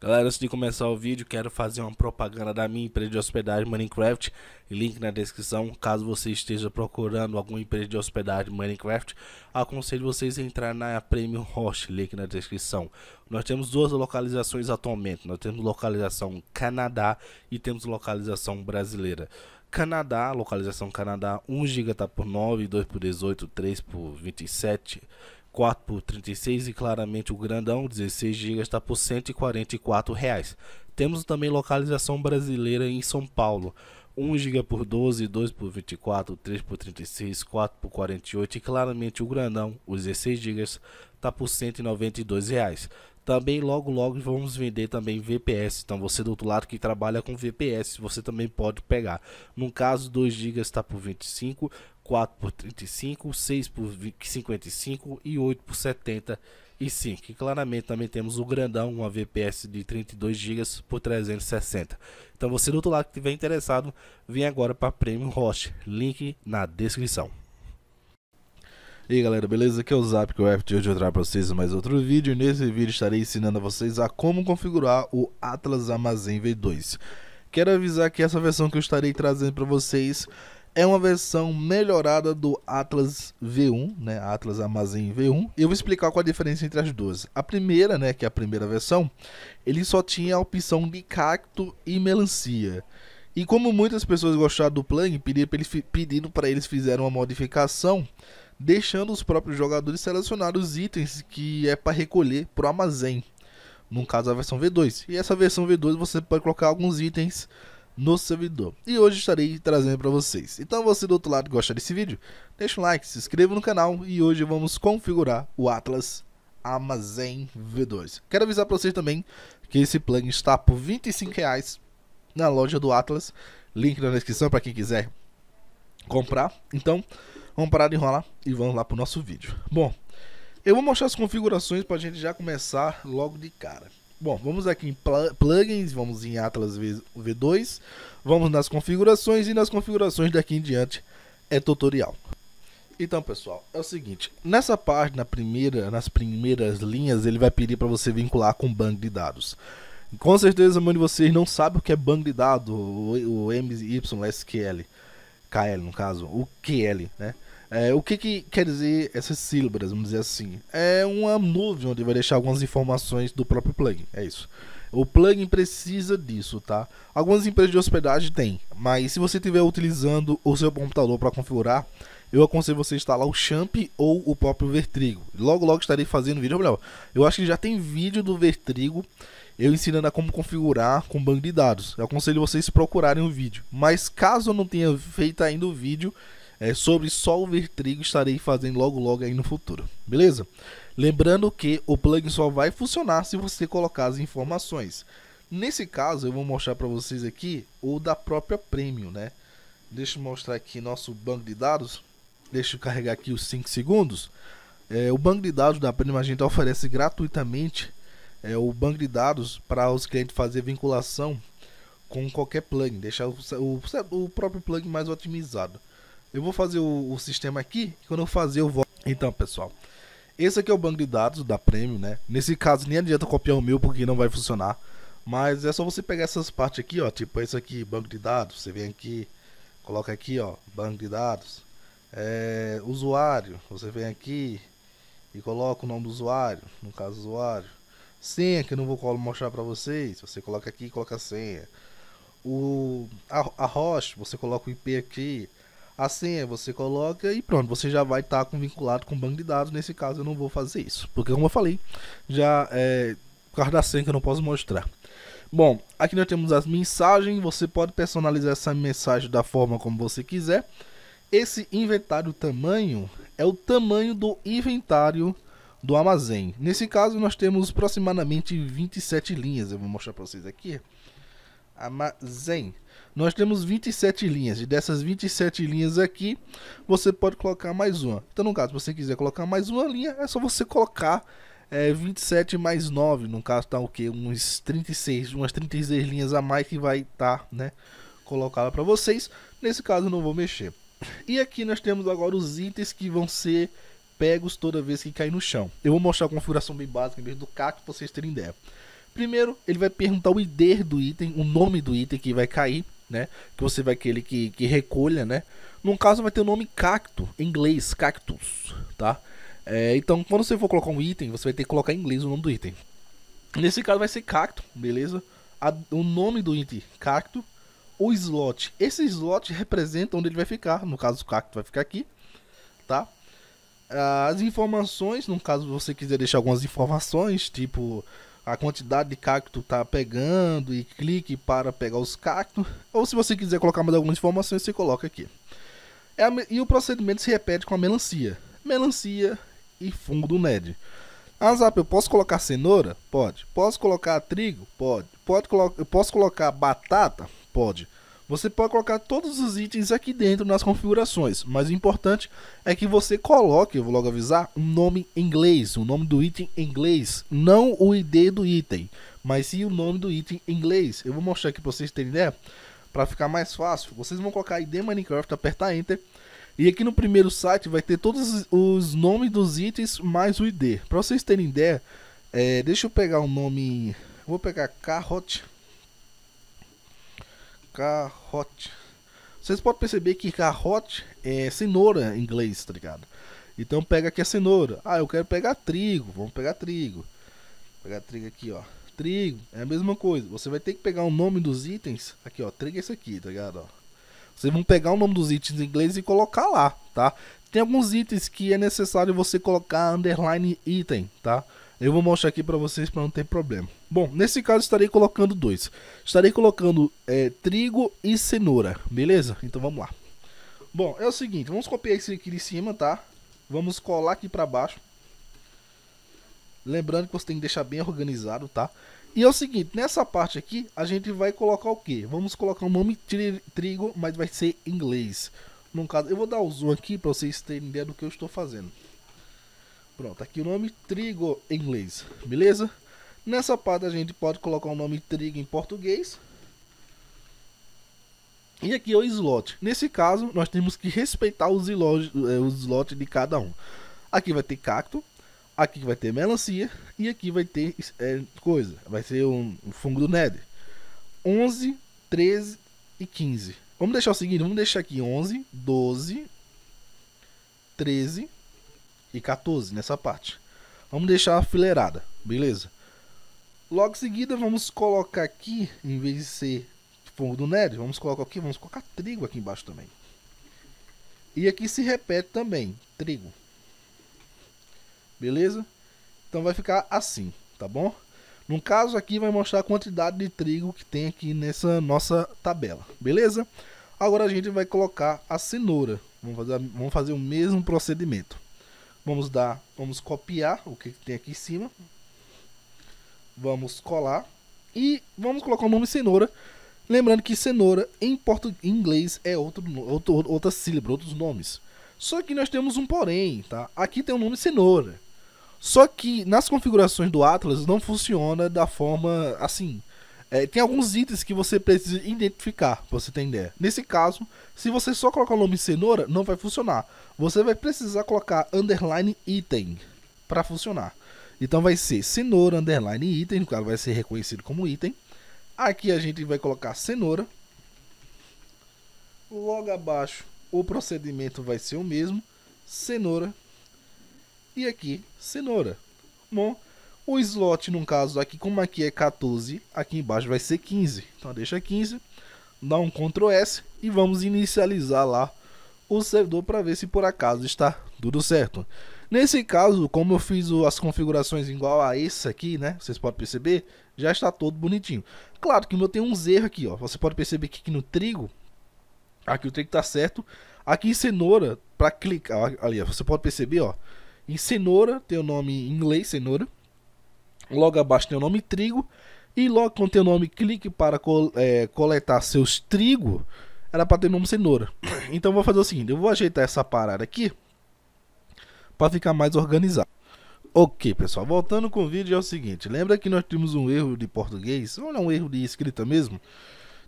Galera, antes de começar o vídeo, quero fazer uma propaganda da minha empresa de hospedagem Minecraft. Link na descrição. Caso você esteja procurando alguma empresa de hospedagem Minecraft, aconselho vocês a entrar na Premium Host. Link na descrição. Nós temos duas localizações atualmente. Nós temos localização Canadá e temos localização brasileira. Canadá, localização Canadá, 1 GB tá por 9, 2 por 18, 3 por 27 4 por 36 e claramente o grandão 16 GB está por 144 reais. Temos também localização brasileira em São Paulo. 1 GB por 12, 2 por 24, 3 por 36, 4 por 48 e claramente o grandão, os 16 GB, está por 192 reais. Também logo logo vamos vender também VPS, então você do outro lado que trabalha com VPS, você também pode pegar. No caso 2 GB está por 25, 4 por 35, 6 por 55 e 8 por 75. E claramente também temos o grandão, uma VPS de 32 GB por 360. Então você do outro lado que estiver interessado, vem agora para Premium Host. Link na descrição. E aí galera, beleza? Aqui é o Zap que eu é F hoje eu trago para vocês mais outro vídeo. Nesse vídeo estarei ensinando a vocês a como configurar o Atlas Armazém V2. Quero avisar que essa versão que eu estarei trazendo para vocês é uma versão melhorada do Atlas V1, né? Atlas Amazon V1. E eu vou explicar qual a diferença entre as duas. A primeira, né, que é a primeira versão, ele só tinha a opção de cacto e melancia. E como muitas pessoas gostaram do plugin, pediram para eles fizeram uma modificação, deixando os próprios jogadores selecionar os itens que é para recolher para o armazém. No caso, a versão V2. E essa versão V2 você pode colocar alguns itens no servidor. E hoje estarei trazendo para vocês. Então você do outro lado gosta desse vídeo, deixa um like, se inscreva no canal e hoje vamos configurar o Atlas Amazon V2. Quero avisar para vocês também que esse plugin está por R$ 25 na loja do Atlas. Link na descrição para quem quiser comprar. Então, vamos parar de enrolar e vamos lá para o nosso vídeo. Bom, eu vou mostrar as configurações para a gente já começar logo de cara. Bom, vamos aqui em plugins, vamos em Atlas V2, vamos nas configurações e nas configurações daqui em diante é tutorial. Então, pessoal, é o seguinte, nessa página primeira, nas primeiras linhas, ele vai pedir para você vincular com banco de dados. Com certeza, muitos de vocês não sabe o que é banco de dados, o, o MYSQL, KL no caso, o QL, né? É, o que, que quer dizer essas sílabas, vamos dizer assim? É uma nuvem onde vai deixar algumas informações do próprio plugin, é isso. O plugin precisa disso, tá? Algumas empresas de hospedagem têm, mas se você estiver utilizando o seu computador para configurar, eu aconselho você instalar o Champ ou o próprio Vertrigo. Logo, logo estarei fazendo vídeo, melhor, eu acho que já tem vídeo do Vertrigo eu ensinando a como configurar com banco de dados. Eu aconselho vocês procurarem o vídeo. Mas caso eu não tenha feito ainda o vídeo, é, sobre solver trigo estarei fazendo logo logo aí no futuro, beleza? Lembrando que o plugin só vai funcionar se você colocar as informações. Nesse caso, eu vou mostrar para vocês aqui o da própria Premium, né? Deixa eu mostrar aqui nosso banco de dados. Deixa eu carregar aqui os 5 segundos. É, o banco de dados da Premium a gente oferece gratuitamente é, o banco de dados para os clientes fazer vinculação com qualquer plugin, deixar o, o, o próprio plugin mais otimizado. Eu vou fazer o, o sistema aqui, quando eu fazer eu volto. Então, pessoal, esse aqui é o banco de dados da Premium, né? Nesse caso, nem adianta copiar o meu, porque não vai funcionar. Mas é só você pegar essas partes aqui, ó, tipo esse aqui, banco de dados. Você vem aqui, coloca aqui, ó, banco de dados. É, usuário, você vem aqui e coloca o nome do usuário, no caso usuário. Senha, que eu não vou mostrar pra vocês, você coloca aqui e coloca a senha. O, a, a host, você coloca o IP aqui a senha, você coloca e pronto, você já vai estar tá vinculado com o banco de dados. Nesse caso, eu não vou fazer isso, porque, como eu falei, já é por da senha que eu não posso mostrar. Bom, aqui nós temos as mensagens, você pode personalizar essa mensagem da forma como você quiser. Esse inventário tamanho é o tamanho do inventário do armazém. Nesse caso, nós temos aproximadamente 27 linhas. Eu vou mostrar para vocês aqui armazém. Nós temos 27 linhas, e dessas 27 linhas aqui, você pode colocar mais uma. Então, no caso, se você quiser colocar mais uma linha, é só você colocar é, 27 mais 9, no caso tá o que? Uns 36, umas 36 linhas a mais que vai estar, tá, né, colocada para vocês. Nesse caso, não vou mexer. E aqui nós temos agora os itens que vão ser pegos toda vez que cair no chão. Eu vou mostrar a configuração bem básica mesmo do CAC para vocês terem ideia. Primeiro, ele vai perguntar o ID do item, o nome do item que vai cair, né? Que você vai aquele que, que recolha, né? No caso, vai ter o nome cacto, em inglês, cactus, tá? É, então, quando você for colocar um item, você vai ter que colocar em inglês o nome do item. Nesse caso, vai ser cacto, beleza? A, o nome do item, cacto. O slot, esse slot representa onde ele vai ficar. No caso, o cacto vai ficar aqui, tá? As informações, no caso você quiser deixar algumas informações, tipo a quantidade de cacto tá pegando e clique para pegar os cactos. Ou se você quiser colocar mais algumas informações, você coloca aqui. É a, e o procedimento se repete com a melancia. Melancia e fungo do NED. Ah, Zap, eu posso colocar cenoura? Pode. Posso colocar trigo? Pode. Pode colo eu posso colocar batata? Pode. Você pode colocar todos os itens aqui dentro nas configurações, mas o importante é que você coloque, eu vou logo avisar, um nome em inglês, o um nome do item em inglês, não o ID do item, mas sim o nome do item em inglês. Eu vou mostrar aqui para vocês terem ideia, para ficar mais fácil. Vocês vão colocar ID Minecraft, apertar Enter, e aqui no primeiro site vai ter todos os nomes dos itens mais o ID. Para vocês terem ideia, é, deixa eu pegar um nome, vou pegar Carrot carrote. Vocês podem perceber que carrote é cenoura em inglês, tá ligado? Então pega aqui a cenoura. Ah, eu quero pegar trigo. Vamos pegar trigo. Vou pegar trigo aqui, ó. Trigo é a mesma coisa. Você vai ter que pegar o nome dos itens. Aqui, ó. Trigo é esse aqui, tá ligado? Vocês vão pegar o nome dos itens em inglês e colocar lá, tá? Tem alguns itens que é necessário você colocar underline item, tá? Eu vou mostrar aqui pra vocês pra não ter problema. Bom, nesse caso estarei colocando dois. Estarei colocando é, trigo e cenoura, beleza? Então vamos lá. Bom, é o seguinte, vamos copiar esse aqui de cima, tá? Vamos colar aqui pra baixo. Lembrando que você tem que deixar bem organizado, tá? E é o seguinte, nessa parte aqui, a gente vai colocar o quê? Vamos colocar o nome tri trigo, mas vai ser inglês. No caso, eu vou dar o zoom aqui para vocês terem ideia do que eu estou fazendo. Pronto, aqui o nome trigo em inglês, beleza? Nessa parte a gente pode colocar o nome trigo em português. E aqui é o slot. Nesse caso, nós temos que respeitar os, eh, os slots de cada um. Aqui vai ter cacto, aqui vai ter melancia e aqui vai ter é, coisa. Vai ser um, um fungo do Nether. 11, 13 e 15. Vamos deixar o seguinte, vamos deixar aqui 11, 12, 13 e 14 nessa parte. Vamos deixar a fileirada, beleza? Logo em seguida, vamos colocar aqui, em vez de ser fogo do Nerd, vamos colocar aqui, vamos colocar trigo aqui embaixo também. E aqui se repete também, trigo. Beleza? Então vai ficar assim, tá bom? No caso aqui vai mostrar a quantidade de trigo que tem aqui nessa nossa tabela, beleza? Agora a gente vai colocar a cenoura. Vamos fazer, vamos fazer o mesmo procedimento. Vamos dar, vamos copiar o que tem aqui em cima, Vamos colar. E vamos colocar o nome cenoura. Lembrando que cenoura em, porto, em inglês é outro, outro, outra sílaba, outros nomes. Só que nós temos um porém, tá? Aqui tem o nome cenoura. Só que nas configurações do Atlas não funciona da forma assim. É, tem alguns itens que você precisa identificar, pra você tem ideia. Nesse caso, se você só colocar o nome cenoura, não vai funcionar. Você vai precisar colocar underline item para funcionar. Então vai ser cenoura underline item, no caso vai ser reconhecido como item. Aqui a gente vai colocar cenoura. Logo abaixo o procedimento vai ser o mesmo, cenoura. E aqui cenoura. Bom, o slot no caso aqui, como aqui é 14, aqui embaixo vai ser 15. Então deixa 15, dá um Ctrl S e vamos inicializar lá o servidor para ver se por acaso está tudo certo. Nesse caso, como eu fiz as configurações igual a esse aqui, né? Vocês podem perceber, já está todo bonitinho. Claro que o meu tem uns erros aqui, ó. Você pode perceber que aqui no trigo, aqui o trigo está certo. Aqui em cenoura, para clicar, ali, ó, você pode perceber, ó. Em cenoura tem o nome em inglês, cenoura. Logo abaixo tem o nome trigo. E logo com tem o nome clique para col é, coletar seus trigo, era para ter o nome cenoura. Então vou fazer o seguinte, eu vou ajeitar essa parada aqui para ficar mais organizado. Ok, pessoal, voltando com o vídeo é o seguinte, lembra que nós tínhamos um erro de português? Olha, um erro de escrita mesmo.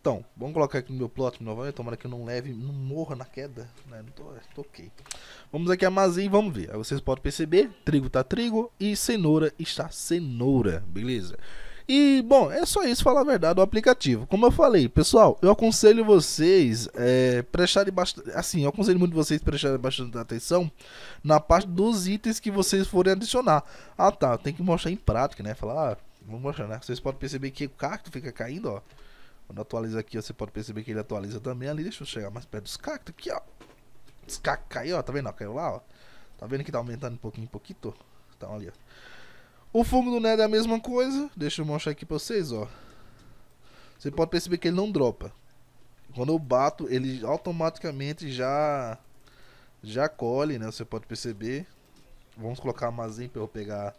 Então, vamos colocar aqui no meu plot novamente, tomara que eu não leve, não morra na queda, né? Não tô, tô ok. Vamos aqui a mazinha e vamos ver. Aí vocês podem perceber, trigo tá trigo e cenoura está cenoura, beleza? E, bom, é só isso, falar a verdade, o aplicativo. Como eu falei, pessoal, eu aconselho vocês é, prestarem bastante. Assim, eu aconselho muito vocês prestarem bastante atenção na parte dos itens que vocês forem adicionar. Ah, tá, tem que mostrar em prática, né? Falar, ah, vou mostrar, né? Vocês podem perceber que o cacto fica caindo, ó. Quando atualiza aqui, ó, você pode perceber que ele atualiza também ali. Deixa eu chegar mais perto dos cactos aqui, ó. Os cactos caiu, ó. Tá vendo? Ó, caiu lá, ó. Tá vendo que tá aumentando um pouquinho, um pouquinho? Então, ali, ó. O fumo do Ned é a mesma coisa. Deixa eu mostrar aqui pra vocês, ó. Você pode perceber que ele não dropa. Quando eu bato, ele automaticamente já já colhe, né? Você pode perceber. Vamos colocar armazém para eu pegar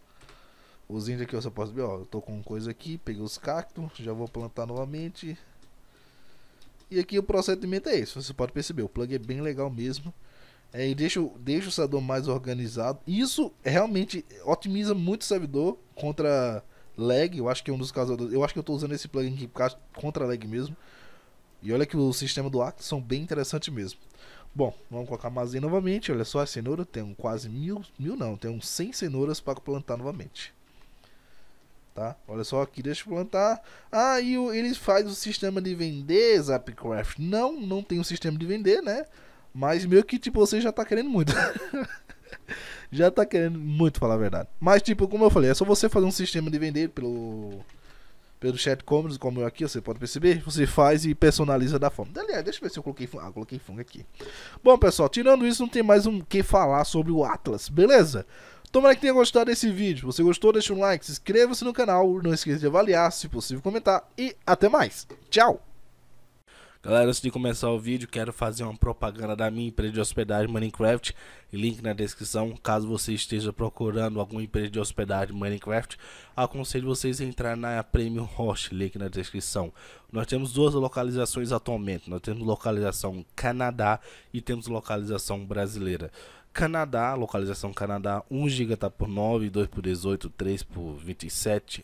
os índios aqui. Você pode ver, ó. Eu tô com coisa aqui, peguei os cactos, já vou plantar novamente. E aqui o procedimento é esse. Você pode perceber, o plug é bem legal mesmo. É, e deixa, deixa o servidor mais organizado. Isso realmente otimiza muito o servidor contra lag. Eu acho que é um dos causadores. Eu acho que eu estou usando esse plugin aqui contra lag mesmo. E olha que o sistema do Acto são bem interessantes mesmo. Bom, vamos colocar armazém novamente. Olha só, a cenoura tem um quase mil, mil não, tem uns 100 cenouras para plantar novamente. Tá? Olha só aqui, deixa eu plantar. Ah, e o, ele faz o sistema de vender, Zapcraft. Não, não tem o um sistema de vender, né? Mas meio que, tipo, você já tá querendo muito. já tá querendo muito falar a verdade. Mas, tipo, como eu falei, é só você fazer um sistema de vender pelo. Pelo chat commons, como eu aqui, você pode perceber, você faz e personaliza da forma. Aliás, deixa eu ver se eu coloquei fungo. Ah, coloquei fungo aqui. Bom, pessoal, tirando isso, não tem mais um que falar sobre o Atlas, beleza? Tomara que tenha gostado desse vídeo. Se você gostou, deixa um like, se inscreva-se no canal, não esqueça de avaliar, se possível comentar e até mais. Tchau! Galera, antes de começar o vídeo, quero fazer uma propaganda da minha empresa de hospedagem Minecraft. Link na descrição. Caso você esteja procurando alguma empresa de hospedagem Minecraft, aconselho vocês a entrar na Premium Host. Link na descrição. Nós temos duas localizações atualmente. Nós temos localização Canadá e temos localização brasileira. Canadá, localização Canadá, 1 GB tá por 9, 2 por 18, 3 por 27,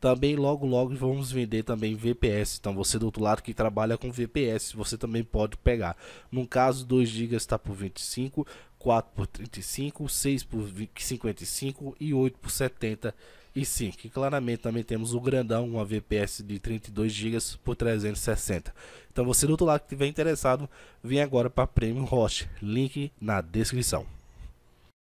Também logo logo vamos vender também VPS. Então você do outro lado que trabalha com VPS, você também pode pegar. No caso, 2 GB está por 25, 4 por 35, 6 por 20, 55 e 8 por 70 e claramente também temos o grandão, uma VPS de 32 GB por 360. Então você do outro lado que estiver interessado, vem agora para Premium Host Link na descrição.